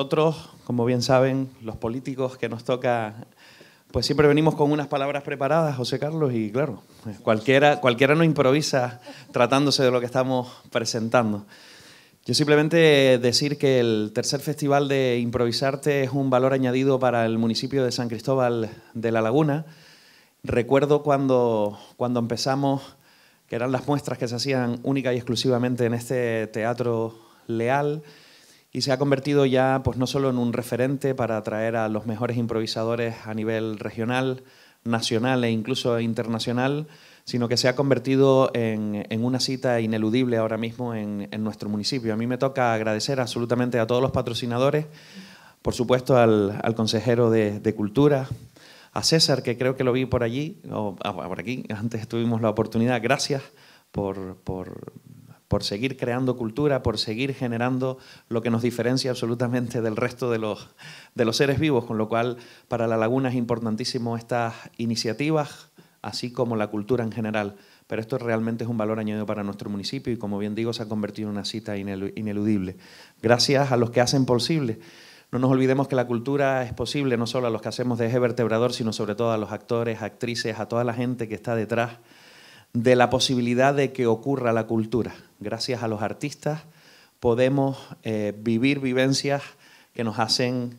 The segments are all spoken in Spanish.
nosotros, como bien saben, los políticos que nos toca, pues siempre venimos con unas palabras preparadas, José Carlos, y claro, eh, cualquiera, cualquiera no improvisa tratándose de lo que estamos presentando. Yo simplemente decir que el tercer festival de Improvisarte es un valor añadido para el municipio de San Cristóbal de la Laguna. Recuerdo cuando, cuando empezamos, que eran las muestras que se hacían única y exclusivamente en este teatro leal, y se ha convertido ya pues no solo en un referente para atraer a los mejores improvisadores a nivel regional, nacional e incluso internacional, sino que se ha convertido en, en una cita ineludible ahora mismo en, en, nuestro municipio. A mí me toca agradecer absolutamente a todos los patrocinadores, por supuesto al, al consejero de, de, Cultura, a César, que creo que lo vi por allí, o ah, por aquí, antes tuvimos la oportunidad, gracias por, por por seguir creando cultura, por seguir generando lo que nos diferencia absolutamente del resto de los, de los seres vivos, con lo cual para la laguna es importantísimo estas iniciativas, así como la cultura en general. Pero esto realmente es un valor añadido para nuestro municipio y como bien digo se ha convertido en una cita ineludible. Gracias a los que hacen posible. No nos olvidemos que la cultura es posible no solo a los que hacemos de eje vertebrador, sino sobre todo a los actores, actrices, a toda la gente que está detrás de la posibilidad de que ocurra la cultura. Gracias a los artistas podemos eh, vivir vivencias que nos hacen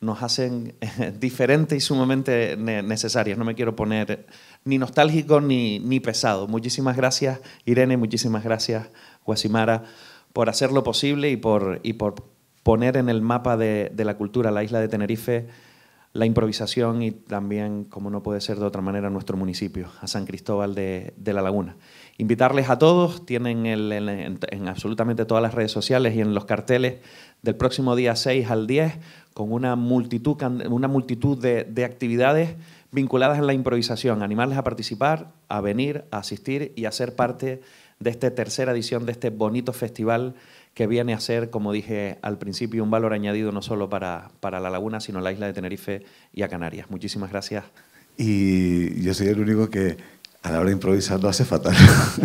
nos hacen eh, diferentes y sumamente necesarias. No me quiero poner ni nostálgico ni, ni pesado. Muchísimas gracias, Irene, muchísimas gracias, Guasimara, por hacer lo posible y por, y por poner en el mapa de la cultura la isla de Tenerife la improvisación y también, como no puede ser de otra manera, nuestro municipio, a San Cristóbal de, la Laguna. Invitarles a todos, tienen en, absolutamente todas las redes sociales y en los carteles del próximo día 6 al 10, con una multitud, una multitud de, actividades vinculadas a la improvisación, animarles a participar, a venir, a asistir y a ser parte de esta tercera edición de este bonito festival que viene a ser, como dije al principio, un valor añadido no solo para, La Laguna, sino la isla de Tenerife y a Canarias. Muchísimas gracias. Y yo soy el único que a la hora de improvisar lo hace fatal.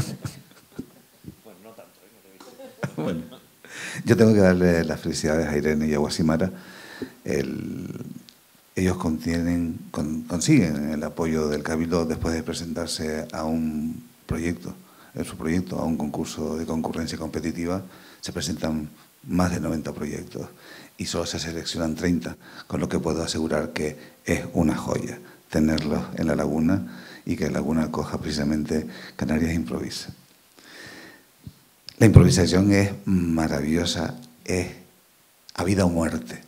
bueno, no tanto. ¿eh? yo tengo que darle las felicidades a Irene y a Guasimara. ellos contienen, consiguen el apoyo del Cabildo después de presentarse a un proyecto su proyecto a un concurso de concurrencia competitiva, se presentan más de 90 proyectos y solo se seleccionan 30, con lo que puedo asegurar que es una joya tenerlos en la laguna y que la laguna coja precisamente Canarias Improvisa. La improvisación es maravillosa, es a vida o muerte.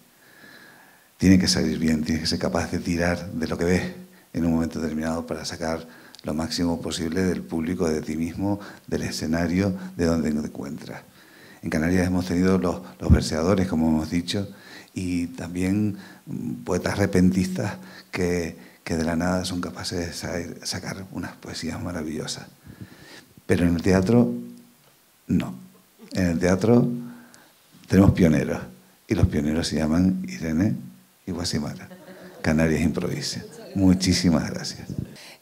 Tiene que salir bien, tiene que ser capaz de tirar de lo que ves en un momento determinado para sacar lo máximo posible del público, de ti mismo, del escenario, de donde te encuentras. En Canarias hemos tenido los, los verseadores, como hemos dicho, y también mm, poetas repentistas que, que de la nada son capaces de sacar unas poesías maravillosas. Pero en el teatro, no. En el teatro tenemos pioneros, y los pioneros se llaman Irene y Guasimara. Canarias Improvisa. Muchísimas gracias.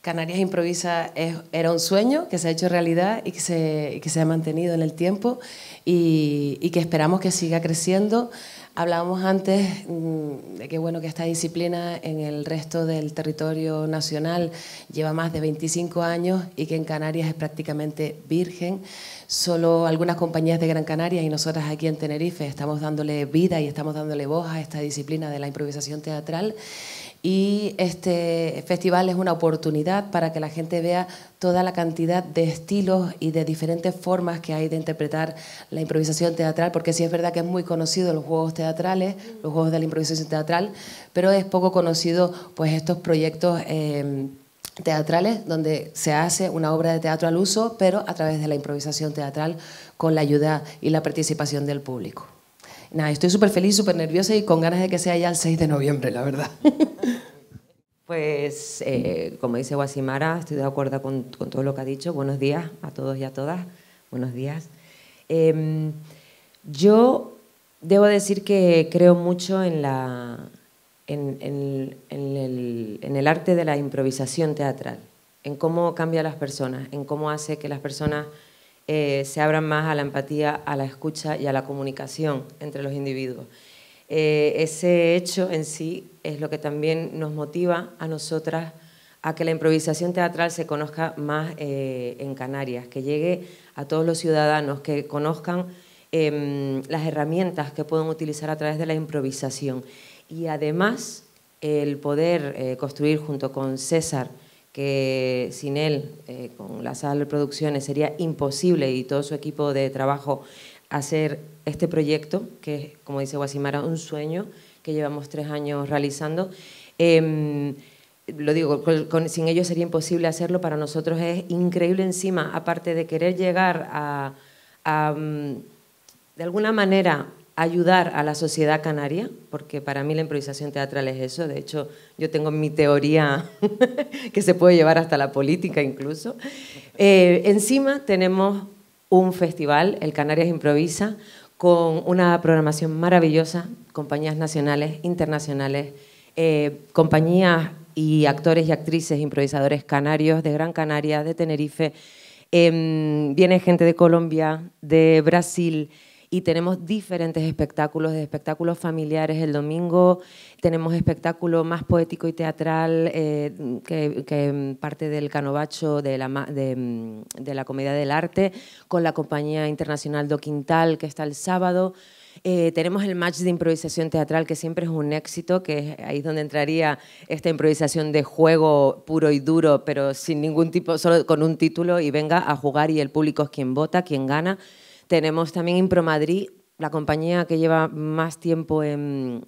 Canarias Improvisa era un sueño que se ha hecho realidad y que se, se ha mantenido en el tiempo y, que esperamos que siga creciendo. Hablábamos antes mm, de que bueno que esta disciplina en el resto del territorio nacional lleva más de 25 años y que en Canarias es prácticamente virgen. Solo algunas compañías de Gran Canaria y nosotras aquí en Tenerife estamos dándole vida y estamos dándole voz a esta disciplina de la improvisación teatral y este festival es una oportunidad para que la gente vea toda la cantidad de estilos y de diferentes formas que hay de interpretar la improvisación teatral, porque sí es verdad que es muy conocido los juegos teatrales, los juegos de la improvisación teatral, pero es poco conocido pues estos proyectos em, teatrales donde se hace una obra de teatro al uso, pero a través de la improvisación teatral con la ayuda y la participación del público. Nada, estoy súper feliz, súper nerviosa y con ganas de que sea ya el 6 de noviembre, la verdad. Pues, eh, como dice Guasimara, estoy de acuerdo con, todo lo que ha dicho. Buenos días a todos y a todas. Buenos días. Em, yo debo decir que creo mucho en, el, en el arte de la improvisación teatral, en cómo cambia a las personas, en cómo hace que las personas eh, se abran más a la empatía, a la escucha y a la comunicación entre los individuos. Eh, ese hecho en sí es lo que también nos motiva a nosotras a que la improvisación teatral se conozca más eh, en Canarias, que llegue a todos los ciudadanos, que conozcan em, las herramientas que pueden utilizar a través de la improvisación. Y además el poder construir junto con César, que sin él, eh, con la sala de producciones, sería imposible y todo su equipo de trabajo hacer este proyecto, que es, como dice Guasimara, un sueño que llevamos tres años realizando. Em, lo digo, sin ellos sería imposible hacerlo, para nosotros es increíble encima, aparte de querer llegar a, a mm, de alguna manera ayudar a la sociedad canaria, porque para mí la improvisación teatral es eso, de hecho yo tengo mi teoría que se puede llevar hasta la política incluso. Eh, encima tenemos un festival, el Canarias Improvisa, con una programación maravillosa, compañías nacionales, internacionales, eh, compañías y actores y actrices, improvisadores canarios de Gran Canaria, de Tenerife, em, viene gente de Colombia, de Brasil, y tenemos diferentes espectáculos, de espectáculos familiares el domingo, tenemos espectáculo más poético y teatral eh, que, parte del Canovacho de la, de, la Comedia del Arte con la compañía internacional Do Quintal que está el sábado. Eh, tenemos el match de improvisación teatral, que siempre es un éxito, que ahí donde entraría esta improvisación de juego puro y duro, pero sin ningún tipo, solo con un título y venga a jugar y el público es quien vota, quien gana. Tenemos también Impromadrid, la compañía que lleva más tiempo en,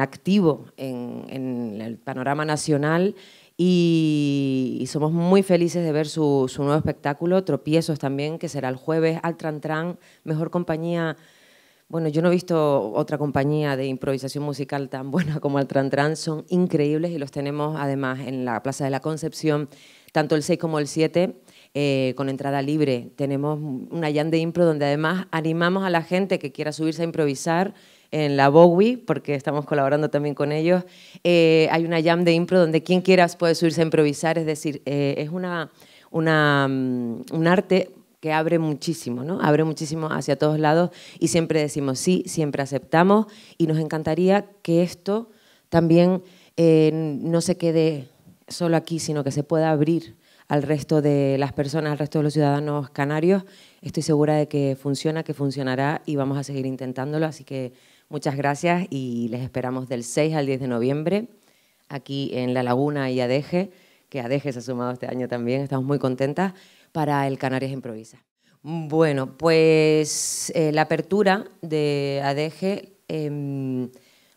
activo en, el panorama nacional y, somos muy felices de ver su, nuevo espectáculo, Tropiezos también, que será el jueves, al Tran mejor compañía. Bueno, yo no he visto otra compañía de improvisación musical tan buena como al Tran son increíbles y los tenemos además en la Plaza de la Concepción, tanto el 6 como el 7 eh, con entrada libre. Tenemos una jam de Impro donde además animamos a la gente que quiera subirse a improvisar en la Bowie, porque estamos colaborando también con ellos. Eh, hay una jam de impro donde quien quiera puede subirse a improvisar, es decir, eh, es una, mm, un arte que abre muchísimo, ¿no? Abre muchísimo hacia todos lados y siempre decimos sí, siempre aceptamos y nos encantaría que esto también no se quede solo aquí, sino que se pueda abrir al resto de las personas, al resto de los ciudadanos canarios. Estoy segura de que funciona, que funcionará y vamos a seguir intentándolo. Así que muchas gracias y les esperamos del 6 al 10 de noviembre aquí en La Laguna y Adeje, que ADEGE se ha sumado este año también, estamos muy contentas, para el Canarias Improvisa. Bueno, pues eh, la apertura de Adeje... Em,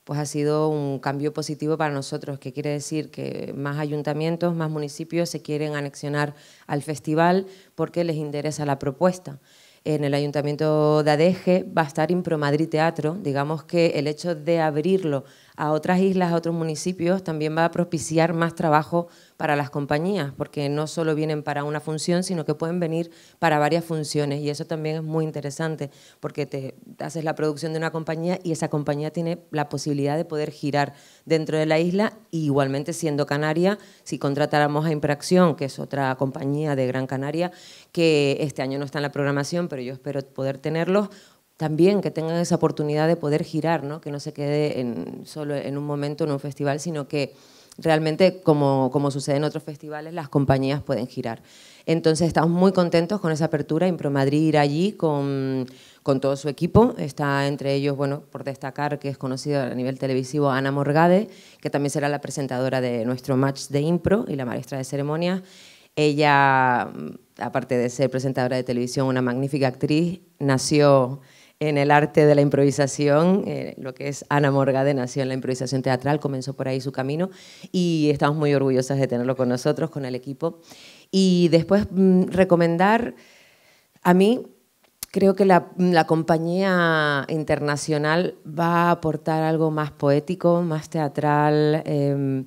pues ha sido un cambio positivo para nosotros, que quiere decir que más ayuntamientos, más municipios se quieren anexionar al festival porque les interesa la propuesta. En el ayuntamiento de Adeje va a estar Impromadrid Teatro, digamos que el hecho de abrirlo a otras islas, a otros municipios, también va a propiciar más trabajo para las compañías, porque no solo vienen para una función, sino que pueden venir para varias funciones y eso también es muy interesante, porque te haces la producción de una compañía y esa compañía tiene la posibilidad de poder girar dentro de la isla y igualmente siendo Canaria, si contratáramos a Impracción, que es otra compañía de Gran Canaria, que este año no está en la programación, pero yo espero poder tenerlos, también que tengan esa oportunidad de poder girar, ¿no? que no se quede en, solo en un momento en un festival, sino que realmente, como, como sucede en otros festivales, las compañías pueden girar. Entonces estamos muy contentos con esa apertura. Madrid ir allí con, con, todo su equipo. Está entre ellos, bueno, por destacar que es conocida a nivel televisivo Ana Morgade, que también será la presentadora de nuestro match de impro y la maestra de ceremonias. Ella, mm, aparte de ser presentadora de televisión, una magnífica actriz, nació en el arte de la improvisación, eh, lo que es Ana Morgade, nació en la improvisación teatral, comenzó por ahí su camino y estamos muy orgullosas de tenerlo con nosotros, con el equipo. Y después mm, recomendar a mí... Creo que mm, la, compañía internacional va a aportar algo más poético, más teatral em,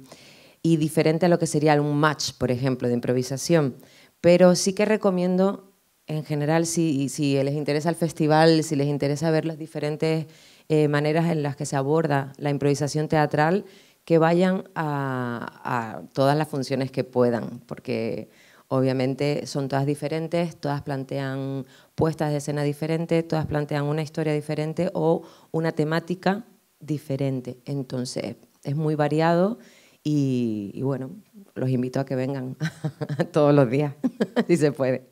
y diferente a lo que sería un match, por ejemplo, de improvisación. Pero sí que recomiendo en general, si, les interesa el festival, si les interesa ver las diferentes eh, maneras en las que se aborda la improvisación teatral, que vayan a, todas las funciones que puedan, porque obviamente son todas diferentes, todas plantean puestas de escena diferentes, todas plantean una historia diferente o una temática diferente. Entonces, es muy variado y bueno, los invito a que vengan todos los días, si se puede.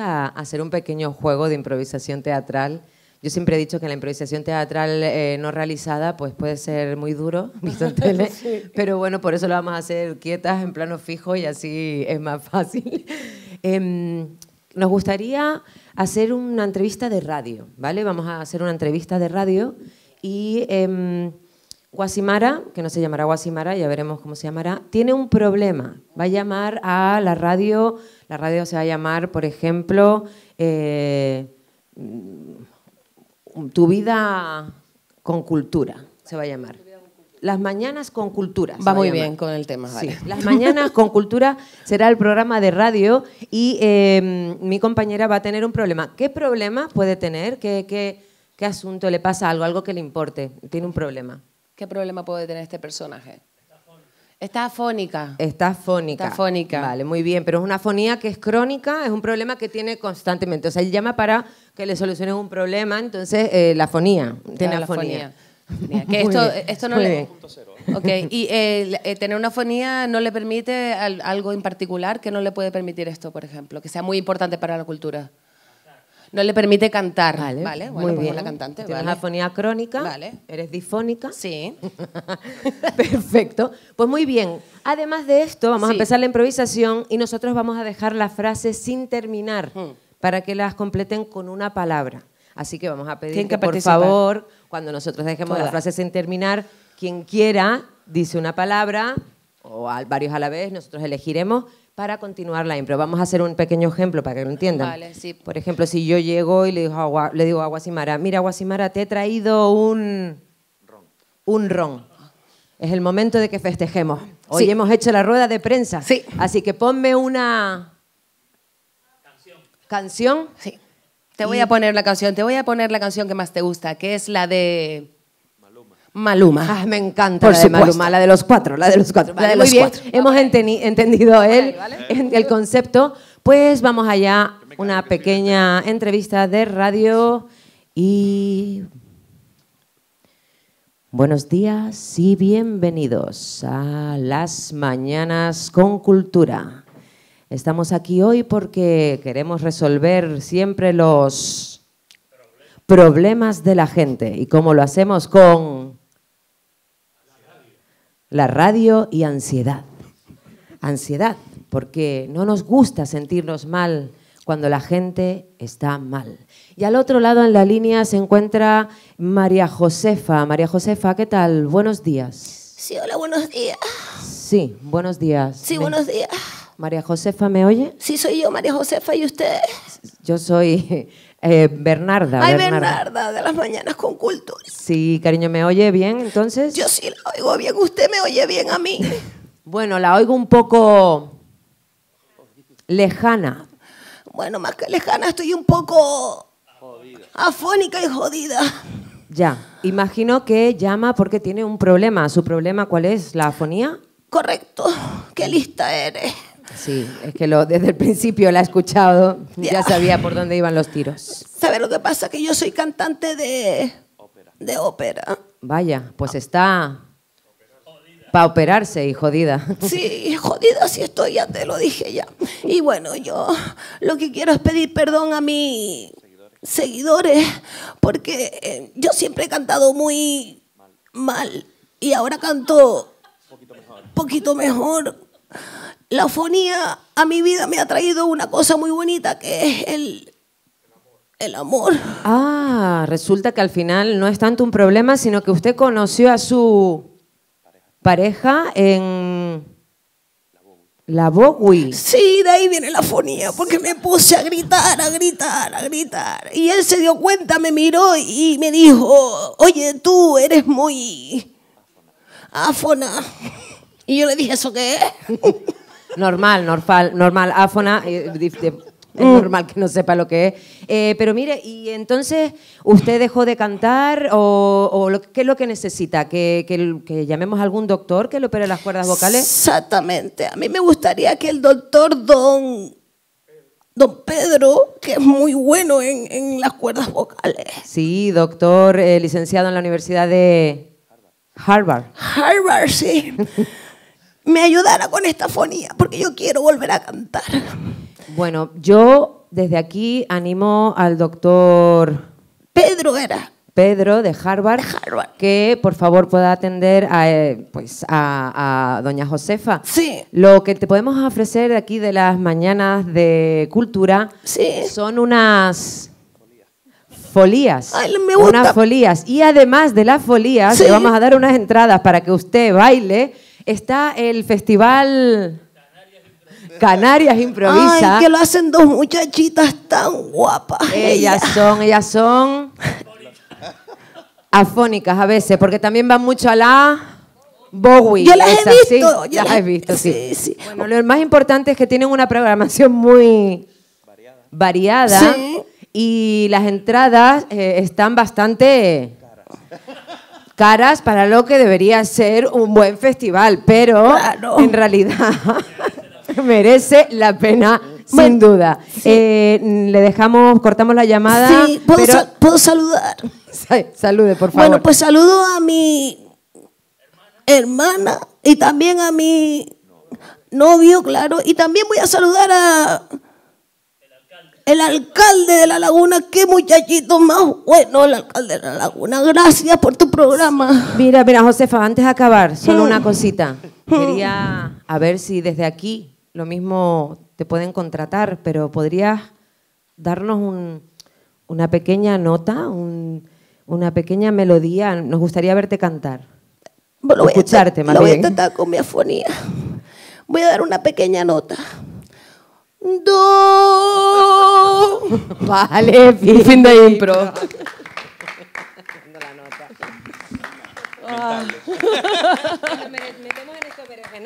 a hacer un pequeño juego de improvisación teatral. Yo siempre he dicho que la improvisación teatral eh, no realizada pues puede ser muy duro, visto pero bueno, por eso lo vamos a hacer quietas, en plano fijo y así es más fácil. Em, nos gustaría hacer una entrevista de radio, ¿vale? Vamos a hacer una entrevista de radio y... Em, Guasimara, que no se llamará Guasimara, ya veremos cómo se llamará, tiene un problema. Va a llamar a la radio, la radio se va a llamar, por ejemplo, eh, Tu vida con cultura, se va a llamar. Las mañanas con cultura. Va, muy bien con el tema. Las mañanas con cultura será el programa de radio y eh, mi compañera va a tener un problema. ¿Qué problema puede tener? ¿Qué, qué asunto le pasa algo? Algo que le importe. Tiene un problema. ¿Qué problema puede tener este personaje? Está afónica. Está afónica. Está afónica. Vale, muy bien. Pero es una afonía que es crónica, es un problema que tiene constantemente. O sea, él llama para que le solucione un problema, entonces eh, la afonía. Tiene afonía. esto, no y eh, eh, tener una afonía no le permite algo en particular que no le puede permitir esto, por ejemplo, que sea muy importante para la cultura. No le permite cantar. Vale, vale bueno, pues la cantante. Tienes afonía crónica, vale. eres difónica. Sí. Perfecto. Pues muy bien. Además de esto, vamos a empezar la improvisación y nosotros vamos a dejar las frases sin terminar mm. para que las completen con una palabra. Así que vamos a pedir que, por favor, cuando nosotros dejemos las frases sin terminar, quien quiera dice una palabra o varios a la vez, nosotros elegiremos para continuar la impro. Vamos a hacer un pequeño ejemplo para que lo entiendan. Por ejemplo, si yo llego y le digo, a, Guasimara, mira Guasimara, te he traído un ron. Un ron. Es el momento de que festejemos. Hoy hemos hecho la rueda de prensa. Sí. Así que ponme una canción. Canción. Sí. Te voy a poner la canción. Te voy a poner la canción que más te gusta, que es la de Maluma. Ah, me encanta la de Maluma, la de los cuatro, la de los cuatro. muy bien, hemos entendido el, el concepto. Pues vamos allá, una pequeña entrevista de radio y... Buenos días y bienvenidos a Las Mañanas con Cultura. Estamos aquí hoy porque queremos resolver siempre los problemas de la gente y cómo lo hacemos con la radio y ansiedad. Ansiedad, porque no nos gusta sentirnos mal cuando la gente está mal. Y al otro lado en la línea se encuentra María Josefa. María Josefa, ¿qué tal? Buenos días. Sí, hola, buenos días. Sí, buenos días. Sí, buenos días. María Josefa, ¿me oye? Sí, soy yo, María Josefa, ¿y usted? Yo soy eh, Bernarda. Ay, Bernarda. de las mañanas con culto. Sí, cariño, ¿me oye bien entonces? Yo sí la oigo bien, usted me oye bien a mí. bueno, la oigo un poco lejana. Bueno, más que lejana, estoy un poco afónica y jodida. Ya, imagino que llama porque tiene un problema. ¿Su problema cuál es? ¿La afonía? Correcto, qué lista eres. Sí, es que desde el principio la he escuchado, ya sabía por dónde iban los tiros. ¿Sabes lo que pasa? Que yo soy cantante de ópera. De ópera. Vaya, pues está para operarse y jodida. Sí, jodida sí estoy, ya te lo dije ya. Y bueno, yo lo que quiero es pedir perdón a mis seguidores, porque eh, yo siempre he cantado muy mal, y ahora canto poquito poquito mejor. La fonía a mi vida me ha traído una cosa muy bonita que es el, el amor. Ah, resulta que al final no es tanto un problema, sino que usted conoció a su pareja en la Bowie. Sí, de ahí viene la fonía, porque me puse a gritar, a gritar, a gritar. Y él se dio cuenta, me miró y me dijo, oye, tú eres muy afona. Y yo le dije, ¿eso qué es? Normal, normal, normal. Áfona, eh, es mm. normal que no sepa lo que es. Eh, pero mire, ¿y entonces usted dejó de cantar o, qué es lo que necesita? ¿Que, llamemos a algún doctor que le opere las cuerdas vocales? Exactamente. A mí me gustaría que el doctor Don, don Pedro, que es muy bueno en, las cuerdas vocales, Sí, doctor eh, licenciado en la Universidad de Harvard. Harvard, sí, me ayudara con esta fonía, porque yo quiero volver a cantar. Bueno, yo desde aquí animo al doctor... Pedro era. Pedro de Harvard, Harvard, que por favor pueda atender a, eh, pues, a, doña Josefa. Sí. Lo que te podemos ofrecer de aquí de las mañanas de cultura son unas folías. Ay, me Unas folías. Y además de las folías, le vamos a dar unas entradas para que usted baile está el festival Canarias Improvisa. Ay, que lo hacen dos muchachitas tan guapas. Ellas son, ellas son afónicas a veces, porque también van mucho a la... Bowie. Yo las he visto. ¿sí? las, visto, sí. sí, Bueno, lo más importante es que tienen una programación muy variada, y las entradas eh, están bastante caras para lo que debería ser un buen festival, pero en realidad merece la pena. sin duda. Eh, le dejamos, cortamos la llamada. Sí, ¿puedo saludar? Salude, por favor. Bueno, pues saludo a mi hermana y también a mi novio, claro. Y también voy a saludar a el alcalde de La Laguna, qué muchachito más bueno, el alcalde de La Laguna. Gracias por tu programa. Mira, mira, Josefa, antes de acabar, solo mm. una cosita. Mm. Quería a ver si desde aquí lo mismo te pueden contratar, pero podrías darnos una pequeña nota, una pequeña melodía. Nos gustaría verte cantar. escucharte, a, voy a con mi afonía. Voy a dar una pequeña nota. Do. Vale, fin, de impro. la nota.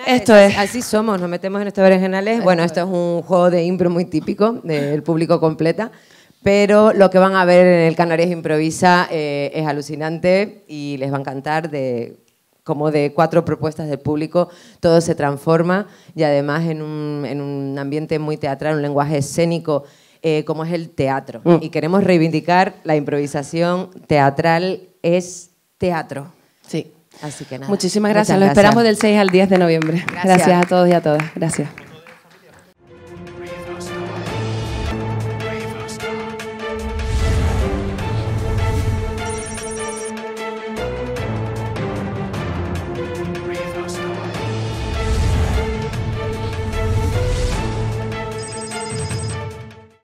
Esto es. Así somos, nos metemos en estos berenjenales. Bueno, esto es un juego de impro muy típico del público completa. Pero lo que van a ver en el Canarias Improvisa eh, es alucinante y les va a encantar de como de cuatro propuestas del público, todo se transforma y además en un, en un ambiente muy teatral, un lenguaje escénico eh, como es el teatro. Mm. Y queremos reivindicar la improvisación teatral es teatro. Sí. Así que nada. Muchísimas gracias. Lo esperamos del 6 al 10 de noviembre. gracias a todos y a todas. Gracias.